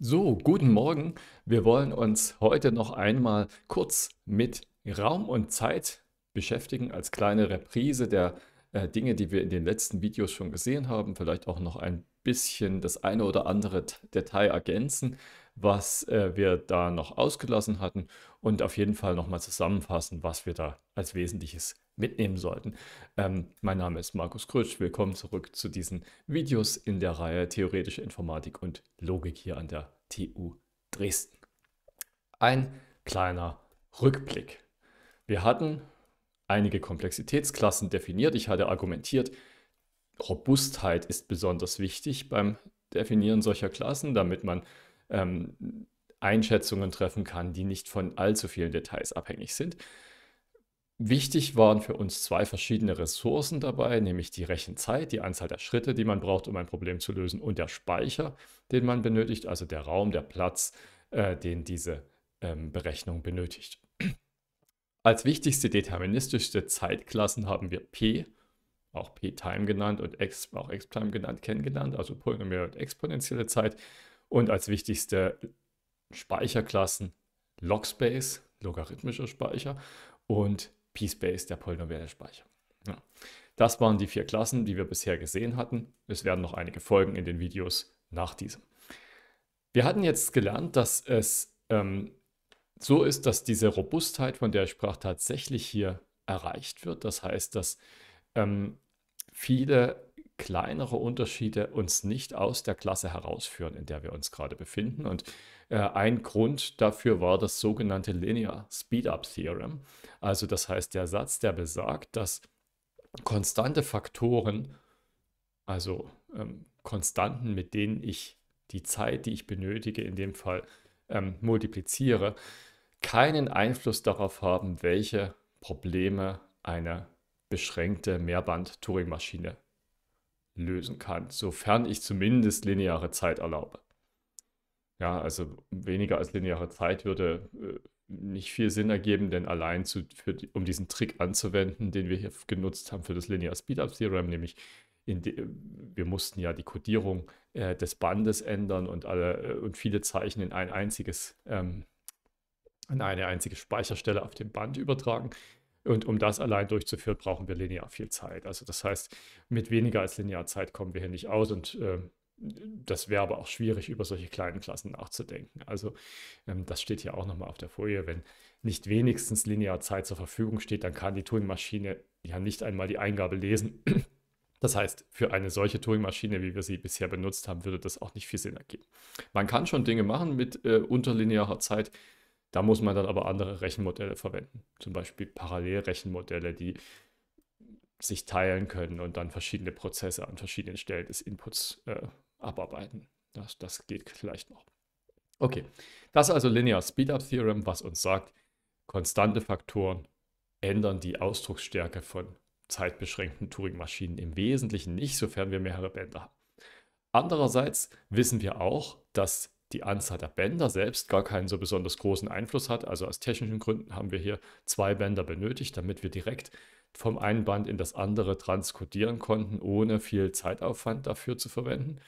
So, guten Morgen. Wir wollen uns heute noch einmal kurz mit Raum und Zeit beschäftigen als kleine Reprise der äh, Dinge, die wir in den letzten Videos schon gesehen haben. Vielleicht auch noch ein bisschen das eine oder andere Detail ergänzen was äh, wir da noch ausgelassen hatten und auf jeden Fall nochmal zusammenfassen, was wir da als Wesentliches mitnehmen sollten. Ähm, mein Name ist Markus Krötsch. Willkommen zurück zu diesen Videos in der Reihe Theoretische Informatik und Logik hier an der TU Dresden. Ein kleiner Rückblick. Wir hatten einige Komplexitätsklassen definiert. Ich hatte argumentiert, Robustheit ist besonders wichtig beim Definieren solcher Klassen, damit man ähm, Einschätzungen treffen kann, die nicht von allzu vielen Details abhängig sind. Wichtig waren für uns zwei verschiedene Ressourcen dabei, nämlich die Rechenzeit, die Anzahl der Schritte, die man braucht, um ein Problem zu lösen, und der Speicher, den man benötigt, also der Raum, der Platz, äh, den diese ähm, Berechnung benötigt. Als wichtigste deterministische Zeitklassen haben wir P, auch P-Time genannt und X, auch X-Time genannt, kennengelernt, also polynomial und exponentielle Zeit. Und als wichtigste Speicherklassen Logspace, logarithmischer Speicher, und PSpace, der polynomielle Speicher. Ja. Das waren die vier Klassen, die wir bisher gesehen hatten. Es werden noch einige Folgen in den Videos nach diesem. Wir hatten jetzt gelernt, dass es ähm, so ist, dass diese Robustheit, von der ich sprach, tatsächlich hier erreicht wird. Das heißt, dass ähm, viele kleinere Unterschiede uns nicht aus der Klasse herausführen, in der wir uns gerade befinden. Und äh, ein Grund dafür war das sogenannte Linear Speedup Theorem. Also das heißt der Satz, der besagt, dass konstante Faktoren, also ähm, Konstanten, mit denen ich die Zeit, die ich benötige, in dem Fall ähm, multipliziere, keinen Einfluss darauf haben, welche Probleme eine beschränkte Mehrband-Turing-Maschine lösen kann, sofern ich zumindest lineare Zeit erlaube. Ja, also weniger als lineare Zeit würde äh, nicht viel Sinn ergeben, denn allein zu, die, um diesen Trick anzuwenden, den wir hier genutzt haben für das Linear Speedup Theorem, nämlich die, äh, wir mussten ja die Codierung äh, des Bandes ändern und alle äh, und viele Zeichen in ein einziges ähm, an eine einzige Speicherstelle auf dem Band übertragen. Und um das allein durchzuführen, brauchen wir linear viel Zeit. Also das heißt, mit weniger als linear Zeit kommen wir hier nicht aus und äh, das wäre aber auch schwierig, über solche kleinen Klassen nachzudenken. Also ähm, das steht hier auch nochmal auf der Folie. Wenn nicht wenigstens linear Zeit zur Verfügung steht, dann kann die Turing-Maschine ja nicht einmal die Eingabe lesen. Das heißt, für eine solche Turing-Maschine, wie wir sie bisher benutzt haben, würde das auch nicht viel Sinn ergeben. Man kann schon Dinge machen mit äh, unterlinearer Zeit, da muss man dann aber andere Rechenmodelle verwenden, zum Beispiel Parallelrechenmodelle, die sich teilen können und dann verschiedene Prozesse an verschiedenen Stellen des Inputs äh, abarbeiten. Das, das geht vielleicht noch. Okay, das ist also Linear Speedup Theorem, was uns sagt, konstante Faktoren ändern die Ausdrucksstärke von zeitbeschränkten Turing-Maschinen im Wesentlichen nicht, sofern wir mehrere Bänder haben. Andererseits wissen wir auch, dass die Anzahl der Bänder selbst gar keinen so besonders großen Einfluss hat. Also aus technischen Gründen haben wir hier zwei Bänder benötigt, damit wir direkt vom einen Band in das andere transkodieren konnten, ohne viel Zeitaufwand dafür zu verwenden.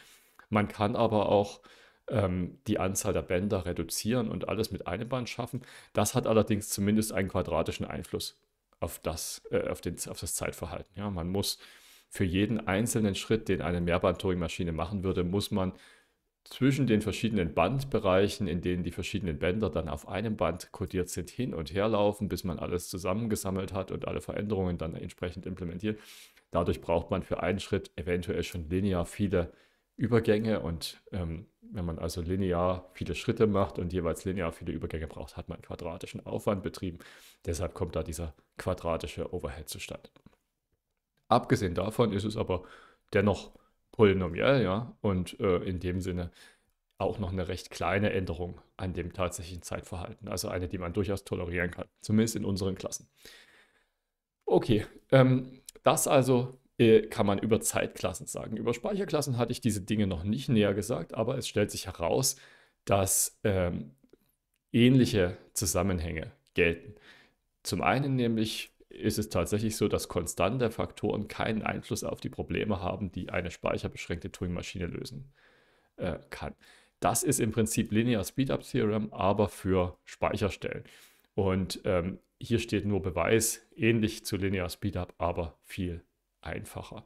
Man kann aber auch ähm, die Anzahl der Bänder reduzieren und alles mit einem Band schaffen. Das hat allerdings zumindest einen quadratischen Einfluss auf das, äh, auf den, auf das Zeitverhalten. Ja, man muss für jeden einzelnen Schritt, den eine Mehrband-Turing-Maschine machen würde, muss man zwischen den verschiedenen Bandbereichen, in denen die verschiedenen Bänder dann auf einem Band kodiert sind, hin und her laufen, bis man alles zusammengesammelt hat und alle Veränderungen dann entsprechend implementiert. Dadurch braucht man für einen Schritt eventuell schon linear viele Übergänge und ähm, wenn man also linear viele Schritte macht und jeweils linear viele Übergänge braucht, hat man quadratischen Aufwand betrieben. Deshalb kommt da dieser quadratische Overhead zustande. Abgesehen davon ist es aber dennoch polynomiell, ja, und äh, in dem Sinne auch noch eine recht kleine Änderung an dem tatsächlichen Zeitverhalten. Also eine, die man durchaus tolerieren kann, zumindest in unseren Klassen. Okay, ähm, das also äh, kann man über Zeitklassen sagen. Über Speicherklassen hatte ich diese Dinge noch nicht näher gesagt, aber es stellt sich heraus, dass ähm, ähnliche Zusammenhänge gelten. Zum einen nämlich ist es tatsächlich so, dass konstante Faktoren keinen Einfluss auf die Probleme haben, die eine speicherbeschränkte Turing-Maschine lösen äh, kann. Das ist im Prinzip Linear Speedup Theorem, aber für Speicherstellen. Und ähm, hier steht nur Beweis, ähnlich zu Linear Speedup, aber viel einfacher.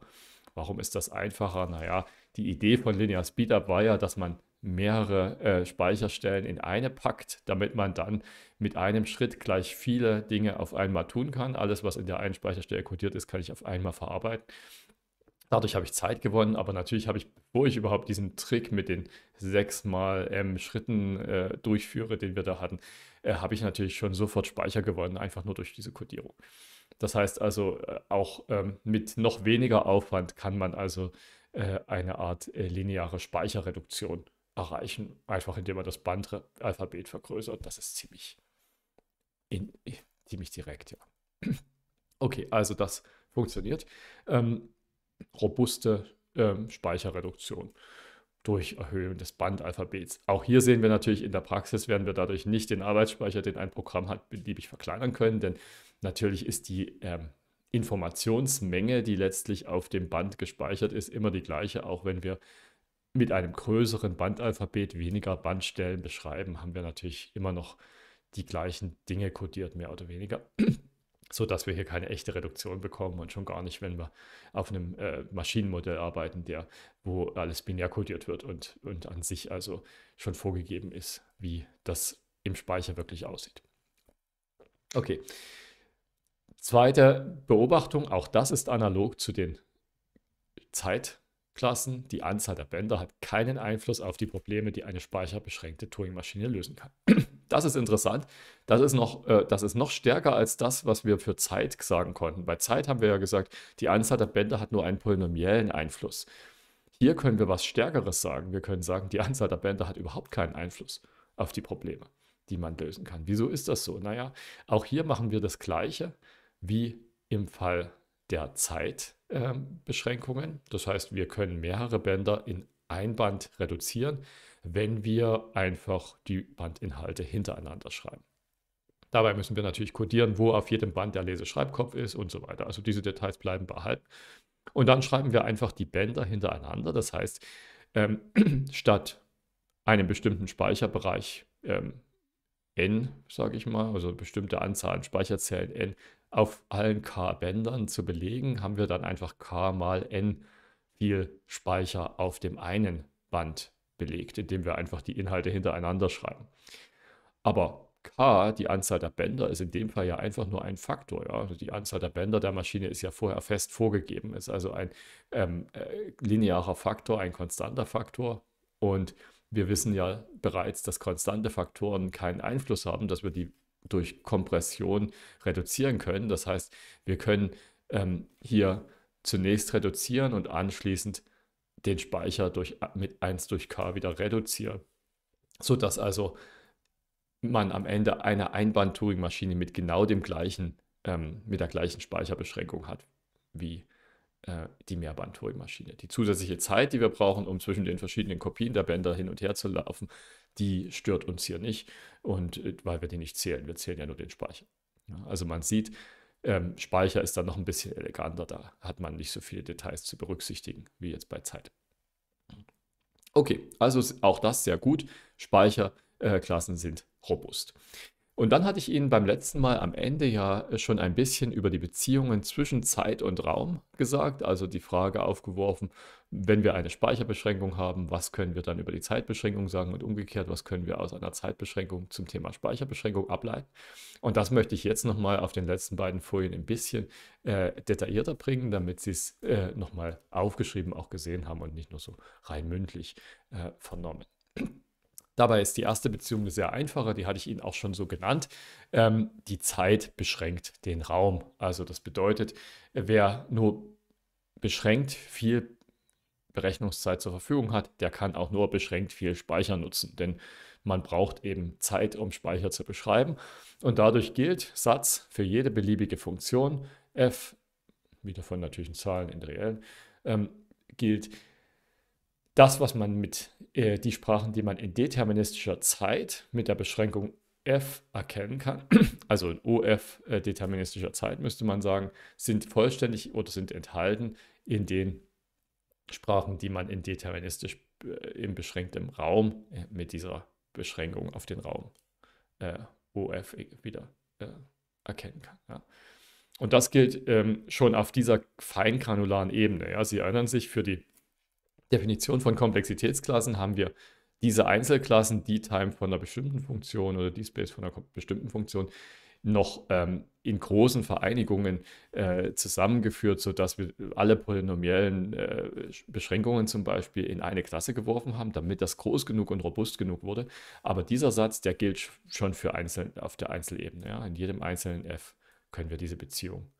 Warum ist das einfacher? Naja, die Idee von Linear Speedup war ja, dass man mehrere äh, Speicherstellen in eine packt, damit man dann mit einem Schritt gleich viele Dinge auf einmal tun kann. Alles, was in der einen Speicherstelle kodiert ist, kann ich auf einmal verarbeiten. Dadurch habe ich Zeit gewonnen, aber natürlich habe ich, bevor ich überhaupt diesen Trick mit den sechs mal M Schritten äh, durchführe, den wir da hatten, äh, habe ich natürlich schon sofort Speicher gewonnen, einfach nur durch diese Codierung. Das heißt also, äh, auch ähm, mit noch weniger Aufwand kann man also äh, eine Art äh, lineare Speicherreduktion erreichen, einfach indem man das Bandalphabet vergrößert. Das ist ziemlich, in, ziemlich direkt, ja. Okay, also das funktioniert. Ähm, robuste ähm, Speicherreduktion durch Erhöhung des Bandalphabets. Auch hier sehen wir natürlich, in der Praxis werden wir dadurch nicht den Arbeitsspeicher, den ein Programm hat, beliebig verkleinern können, denn natürlich ist die ähm, Informationsmenge, die letztlich auf dem Band gespeichert ist, immer die gleiche, auch wenn wir mit einem größeren Bandalphabet weniger Bandstellen beschreiben, haben wir natürlich immer noch die gleichen Dinge codiert, mehr oder weniger, sodass wir hier keine echte Reduktion bekommen und schon gar nicht, wenn wir auf einem äh, Maschinenmodell arbeiten, der, wo alles binär codiert wird und, und an sich also schon vorgegeben ist, wie das im Speicher wirklich aussieht. Okay. Zweite Beobachtung, auch das ist analog zu den Zeit- Klassen, die Anzahl der Bänder hat keinen Einfluss auf die Probleme, die eine speicherbeschränkte Turing-Maschine lösen kann. Das ist interessant. Das ist, noch, äh, das ist noch stärker als das, was wir für Zeit sagen konnten. Bei Zeit haben wir ja gesagt, die Anzahl der Bänder hat nur einen polynomiellen Einfluss. Hier können wir was Stärkeres sagen. Wir können sagen, die Anzahl der Bänder hat überhaupt keinen Einfluss auf die Probleme, die man lösen kann. Wieso ist das so? Naja, auch hier machen wir das Gleiche wie im Fall der Zeitbeschränkungen. Das heißt, wir können mehrere Bänder in ein Band reduzieren, wenn wir einfach die Bandinhalte hintereinander schreiben. Dabei müssen wir natürlich kodieren, wo auf jedem Band der Leseschreibkopf ist und so weiter. Also diese Details bleiben behalten. Und dann schreiben wir einfach die Bänder hintereinander. Das heißt, ähm, statt einem bestimmten Speicherbereich ähm, n, sage ich mal, also bestimmte Anzahl an Speicherzellen n, auf allen K-Bändern zu belegen, haben wir dann einfach K mal N viel Speicher auf dem einen Band belegt, indem wir einfach die Inhalte hintereinander schreiben. Aber K, die Anzahl der Bänder, ist in dem Fall ja einfach nur ein Faktor. Ja? Also die Anzahl der Bänder der Maschine ist ja vorher fest vorgegeben, ist also ein ähm, äh, linearer Faktor, ein konstanter Faktor. Und wir wissen ja bereits, dass konstante Faktoren keinen Einfluss haben, dass wir die durch Kompression reduzieren können. Das heißt, wir können ähm, hier zunächst reduzieren und anschließend den Speicher durch, äh, mit 1 durch k wieder reduzieren, sodass also man am Ende eine Einband-Turing-Maschine mit genau dem gleichen, ähm, mit der gleichen Speicherbeschränkung hat wie äh, die Mehrband-Turing-Maschine. Die zusätzliche Zeit, die wir brauchen, um zwischen den verschiedenen Kopien der Bänder hin und her zu laufen, die stört uns hier nicht und äh, weil wir die nicht zählen. Wir zählen ja nur den Speicher. Ja, also man sieht, ähm, Speicher ist dann noch ein bisschen eleganter, da hat man nicht so viele Details zu berücksichtigen wie jetzt bei Zeit. Okay, also auch das sehr gut. Speicherklassen äh, sind robust. Und dann hatte ich Ihnen beim letzten Mal am Ende ja äh, schon ein bisschen über die Beziehungen zwischen Zeit und Raum gesagt, also die Frage aufgeworfen, wenn wir eine Speicherbeschränkung haben, was können wir dann über die Zeitbeschränkung sagen und umgekehrt, was können wir aus einer Zeitbeschränkung zum Thema Speicherbeschränkung ableiten. Und das möchte ich jetzt nochmal auf den letzten beiden Folien ein bisschen äh, detaillierter bringen, damit Sie es äh, nochmal aufgeschrieben auch gesehen haben und nicht nur so rein mündlich äh, vernommen. Dabei ist die erste Beziehung eine sehr einfache, die hatte ich Ihnen auch schon so genannt. Ähm, die Zeit beschränkt den Raum. Also das bedeutet, wer nur beschränkt viel Berechnungszeit zur Verfügung hat, der kann auch nur beschränkt viel Speicher nutzen, denn man braucht eben Zeit, um Speicher zu beschreiben. Und dadurch gilt Satz für jede beliebige Funktion f, wieder von natürlichen Zahlen in reellen, ähm, gilt das, was man mit äh, die Sprachen, die man in deterministischer Zeit mit der Beschränkung F erkennen kann, also in OF äh, deterministischer Zeit müsste man sagen, sind vollständig oder sind enthalten in den Sprachen, die man in deterministisch äh, im beschränktem Raum äh, mit dieser Beschränkung auf den Raum äh, OF e, wieder äh, erkennen kann. Ja. Und das gilt ähm, schon auf dieser feingranularen Ebene. Ja. Sie erinnern sich für die Definition von Komplexitätsklassen haben wir diese Einzelklassen, die Time von einer bestimmten Funktion oder die Space von einer bestimmten Funktion, noch ähm, in großen Vereinigungen äh, zusammengeführt, sodass wir alle polynomiellen äh, Beschränkungen zum Beispiel in eine Klasse geworfen haben, damit das groß genug und robust genug wurde. Aber dieser Satz, der gilt schon für einzeln, auf der Einzelebene. Ja? In jedem einzelnen f können wir diese Beziehung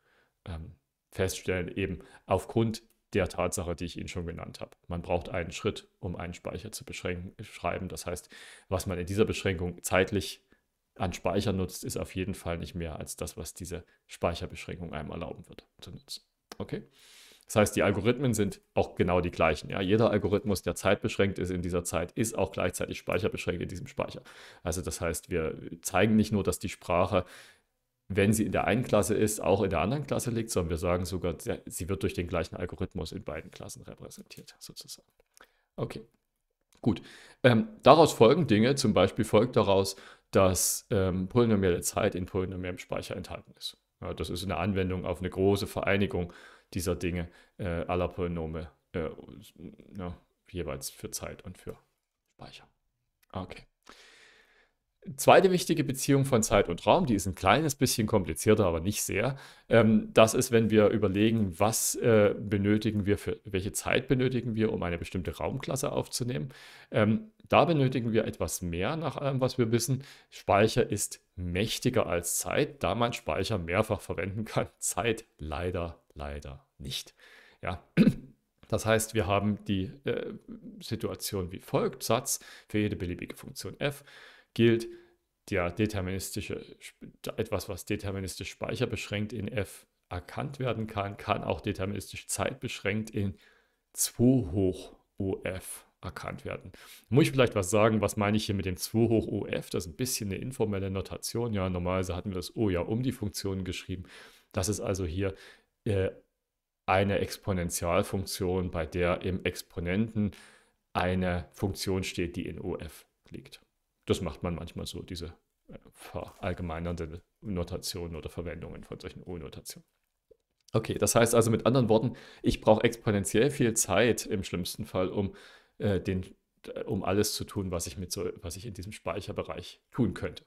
ähm, feststellen, eben aufgrund der Tatsache, die ich Ihnen schon genannt habe. Man braucht einen Schritt, um einen Speicher zu beschreiben. Das heißt, was man in dieser Beschränkung zeitlich an Speicher nutzt, ist auf jeden Fall nicht mehr als das, was diese Speicherbeschränkung einem erlauben wird zu nutzen. Okay? Das heißt, die Algorithmen sind auch genau die gleichen. Ja? Jeder Algorithmus, der zeitbeschränkt ist in dieser Zeit, ist auch gleichzeitig speicherbeschränkt in diesem Speicher. Also das heißt, wir zeigen nicht nur, dass die Sprache wenn sie in der einen Klasse ist, auch in der anderen Klasse liegt, sondern wir sagen sogar, sie wird durch den gleichen Algorithmus in beiden Klassen repräsentiert, sozusagen. Okay, gut. Ähm, daraus folgen Dinge, zum Beispiel folgt daraus, dass ähm, polynomielle Zeit in polynomiellem Speicher enthalten ist. Ja, das ist eine Anwendung auf eine große Vereinigung dieser Dinge äh, aller Polynome, äh, na, jeweils für Zeit und für Speicher. Okay. Zweite wichtige Beziehung von Zeit und Raum, die ist ein kleines bisschen komplizierter, aber nicht sehr. Ähm, das ist, wenn wir überlegen, was äh, benötigen wir für welche Zeit benötigen wir, um eine bestimmte Raumklasse aufzunehmen. Ähm, da benötigen wir etwas mehr nach allem, was wir wissen. Speicher ist mächtiger als Zeit, da man Speicher mehrfach verwenden kann. Zeit leider, leider nicht. Ja. Das heißt, wir haben die äh, Situation wie folgt: Satz für jede beliebige Funktion f gilt der deterministische, etwas, was deterministisch speicherbeschränkt in f erkannt werden kann, kann auch deterministisch zeitbeschränkt in 2 hoch OF erkannt werden. Muss ich vielleicht was sagen, was meine ich hier mit dem 2 hoch OF? Das ist ein bisschen eine informelle Notation. Ja, normalerweise hatten wir das O ja um die Funktionen geschrieben. Das ist also hier äh, eine Exponentialfunktion, bei der im Exponenten eine Funktion steht, die in OF liegt das macht man manchmal so, diese äh, verallgemeinernden Notationen oder Verwendungen von solchen O-Notationen. Okay, das heißt also mit anderen Worten, ich brauche exponentiell viel Zeit im schlimmsten Fall, um, äh, den, äh, um alles zu tun, was ich, mit so, was ich in diesem Speicherbereich tun könnte.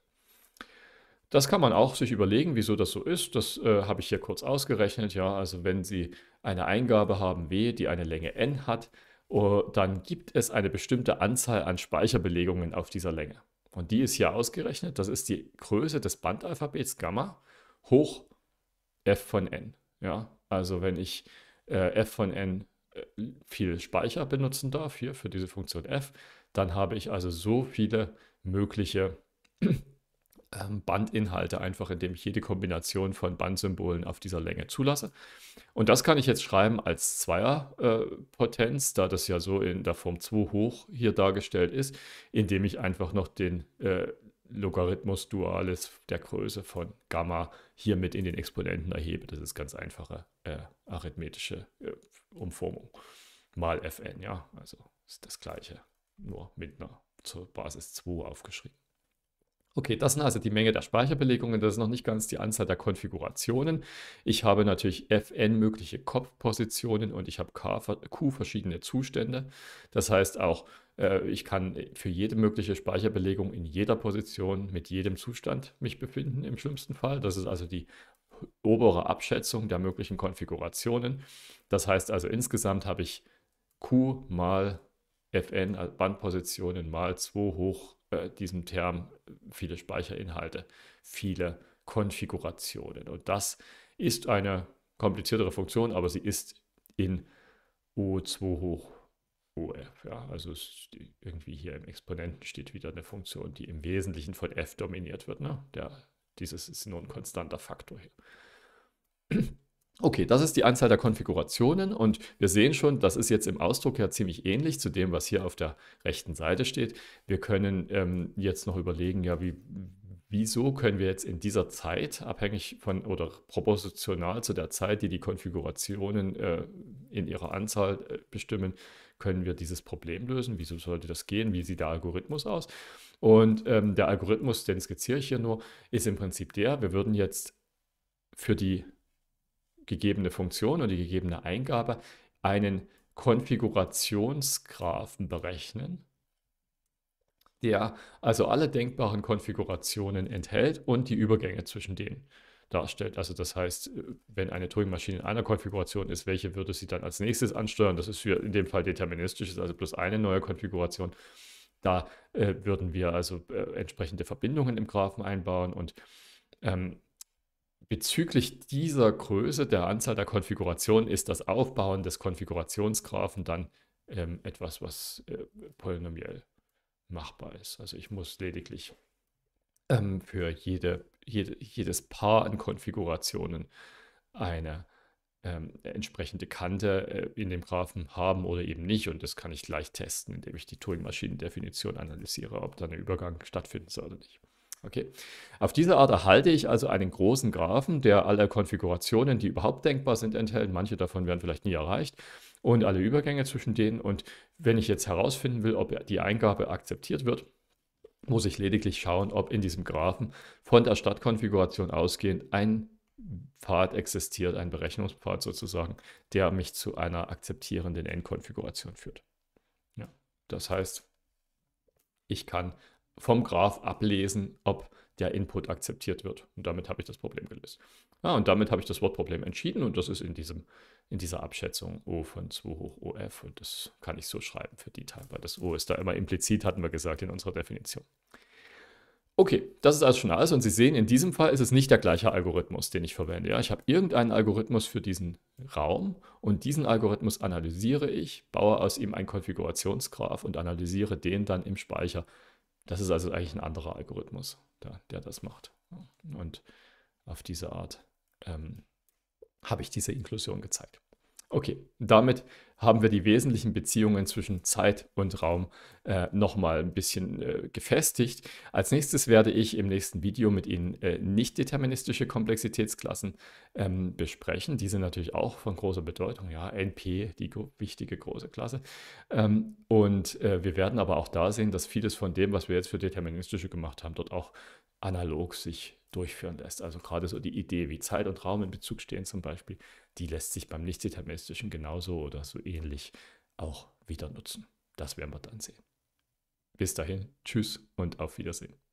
Das kann man auch sich überlegen, wieso das so ist. Das äh, habe ich hier kurz ausgerechnet. Ja, also wenn Sie eine Eingabe haben W, die eine Länge n hat, oh, dann gibt es eine bestimmte Anzahl an Speicherbelegungen auf dieser Länge. Und die ist hier ausgerechnet, das ist die Größe des Bandalphabets Gamma hoch f von n. Ja, also wenn ich äh, f von n äh, viel Speicher benutzen darf, hier für diese Funktion f, dann habe ich also so viele mögliche ähm, Bandinhalte einfach, indem ich jede Kombination von Bandsymbolen auf dieser Länge zulasse. Und das kann ich jetzt schreiben als Zweierpotenz, äh, da das ja so in der Form 2 hoch hier dargestellt ist, indem ich einfach noch den äh, Logarithmus Duales der Größe von Gamma hier mit in den Exponenten erhebe. Das ist ganz einfache äh, arithmetische äh, Umformung. Mal fn, ja, also ist das gleiche, nur mit einer zur Basis 2 aufgeschrieben. Okay, das sind also die Menge der Speicherbelegungen, das ist noch nicht ganz die Anzahl der Konfigurationen. Ich habe natürlich Fn mögliche Kopfpositionen und ich habe K, Q verschiedene Zustände. Das heißt auch, äh, ich kann für jede mögliche Speicherbelegung in jeder Position mit jedem Zustand mich befinden, im schlimmsten Fall. Das ist also die obere Abschätzung der möglichen Konfigurationen. Das heißt also, insgesamt habe ich Q mal Fn, also Bandpositionen mal 2 hoch äh, diesem Term äh, viele Speicherinhalte, viele Konfigurationen. Und das ist eine kompliziertere Funktion, aber sie ist in O2 hoch OF. Ja, also irgendwie hier im Exponenten steht wieder eine Funktion, die im Wesentlichen von f dominiert wird. Ne? Der, dieses ist nur ein konstanter Faktor hier. Okay, das ist die Anzahl der Konfigurationen und wir sehen schon, das ist jetzt im Ausdruck ja ziemlich ähnlich zu dem, was hier auf der rechten Seite steht. Wir können ähm, jetzt noch überlegen, ja, wie, wieso können wir jetzt in dieser Zeit, abhängig von oder proportional zu der Zeit, die die Konfigurationen äh, in ihrer Anzahl äh, bestimmen, können wir dieses Problem lösen? Wieso sollte das gehen? Wie sieht der Algorithmus aus? Und ähm, der Algorithmus, den skizziere ich hier nur, ist im Prinzip der, wir würden jetzt für die gegebene Funktion oder die gegebene Eingabe einen Konfigurationsgraphen berechnen, der also alle denkbaren Konfigurationen enthält und die Übergänge zwischen denen darstellt. Also das heißt, wenn eine Turing-Maschine in einer Konfiguration ist, welche würde sie dann als nächstes ansteuern? Das ist hier in dem Fall deterministisch, ist also bloß eine neue Konfiguration. Da äh, würden wir also äh, entsprechende Verbindungen im Graphen einbauen und ähm, bezüglich dieser Größe der Anzahl der Konfigurationen ist das Aufbauen des Konfigurationsgrafen dann ähm, etwas, was äh, polynomiell machbar ist. Also ich muss lediglich ähm, für jede, jede, jedes Paar an Konfigurationen eine ähm, entsprechende Kante äh, in dem Graphen haben oder eben nicht. Und das kann ich gleich testen, indem ich die Turing-Maschinendefinition analysiere, ob da ein Übergang stattfinden soll oder nicht. Okay. Auf diese Art erhalte ich also einen großen Graphen, der alle Konfigurationen, die überhaupt denkbar sind, enthält. Manche davon werden vielleicht nie erreicht und alle Übergänge zwischen denen. Und wenn ich jetzt herausfinden will, ob die Eingabe akzeptiert wird, muss ich lediglich schauen, ob in diesem Graphen von der Stadtkonfiguration ausgehend ein Pfad existiert, ein Berechnungspfad sozusagen, der mich zu einer akzeptierenden Endkonfiguration führt. Ja. Das heißt, ich kann vom Graph ablesen, ob der Input akzeptiert wird. Und damit habe ich das Problem gelöst. Ja, ah, und damit habe ich das Wortproblem entschieden und das ist in, diesem, in dieser Abschätzung O von 2 hoch OF und das kann ich so schreiben für die Teil, weil das O ist da immer implizit, hatten wir gesagt in unserer Definition. Okay, das ist also schon alles und Sie sehen, in diesem Fall ist es nicht der gleiche Algorithmus, den ich verwende. Ja, ich habe irgendeinen Algorithmus für diesen Raum und diesen Algorithmus analysiere ich, baue aus ihm einen Konfigurationsgraph und analysiere den dann im Speicher das ist also eigentlich ein anderer Algorithmus, der, der das macht. Und auf diese Art ähm, habe ich diese Inklusion gezeigt. Okay, damit haben wir die wesentlichen Beziehungen zwischen Zeit und Raum äh, nochmal ein bisschen äh, gefestigt. Als nächstes werde ich im nächsten Video mit Ihnen äh, nicht-deterministische Komplexitätsklassen ähm, besprechen. Die sind natürlich auch von großer Bedeutung. Ja, NP, die wichtige große Klasse. Ähm, und äh, wir werden aber auch da sehen, dass vieles von dem, was wir jetzt für deterministische gemacht haben, dort auch analog sich durchführen lässt. Also gerade so die Idee, wie Zeit und Raum in Bezug stehen zum Beispiel, die lässt sich beim Nichtdeterministischen genauso oder so ähnlich auch wieder nutzen. Das werden wir dann sehen. Bis dahin, tschüss und auf Wiedersehen.